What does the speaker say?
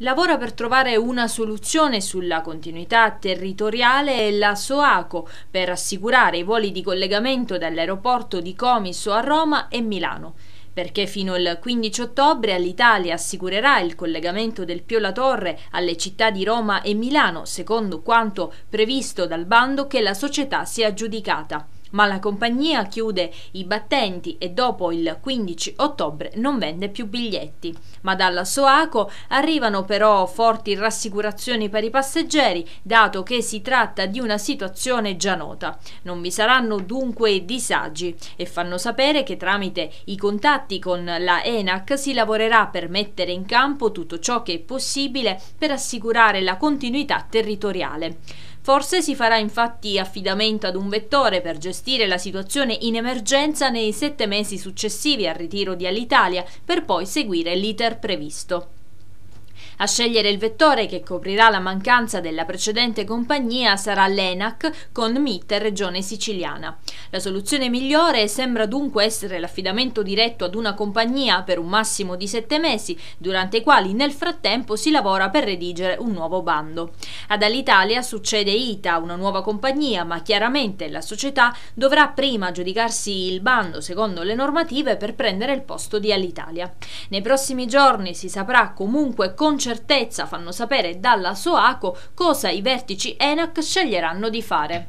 Lavora per trovare una soluzione sulla continuità territoriale e la SOACO per assicurare i voli di collegamento dall'aeroporto di Comiso a Roma e Milano perché fino al 15 ottobre all'Italia assicurerà il collegamento del Pio La Torre alle città di Roma e Milano, secondo quanto previsto dal bando che la società si è aggiudicata ma la compagnia chiude i battenti e dopo il 15 ottobre non vende più biglietti. Ma dalla Soaco arrivano però forti rassicurazioni per i passeggeri, dato che si tratta di una situazione già nota. Non vi saranno dunque disagi e fanno sapere che tramite i contatti con la ENAC si lavorerà per mettere in campo tutto ciò che è possibile per assicurare la continuità territoriale. Forse si farà infatti affidamento ad un vettore per gestire la situazione in emergenza nei sette mesi successivi al ritiro di Alitalia, per poi seguire l'iter previsto. A scegliere il vettore che coprirà la mancanza della precedente compagnia sarà l'ENAC con MIT Regione Siciliana. La soluzione migliore sembra dunque essere l'affidamento diretto ad una compagnia per un massimo di sette mesi, durante i quali nel frattempo si lavora per redigere un nuovo bando. Ad Alitalia succede ITA, una nuova compagnia, ma chiaramente la società dovrà prima giudicarsi il bando secondo le normative per prendere il posto di Alitalia. Nei prossimi giorni si saprà comunque con certezza, fanno sapere dalla Soaco, cosa i vertici ENAC sceglieranno di fare.